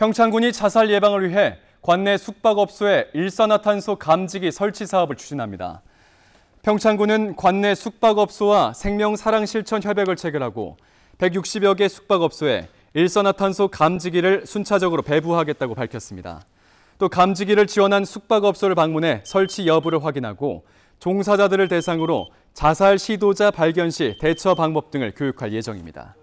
평창군이 자살 예방을 위해 관내 숙박업소에 일산화탄소 감지기 설치 사업을 추진합니다. 평창군은 관내 숙박업소와 생명사랑실천 협약을 체결하고 160여 개 숙박업소에 일산화탄소 감지기를 순차적으로 배부하겠다고 밝혔습니다. 또 감지기를 지원한 숙박업소를 방문해 설치 여부를 확인하고 종사자들을 대상으로 자살 시도자 발견 시 대처 방법 등을 교육할 예정입니다.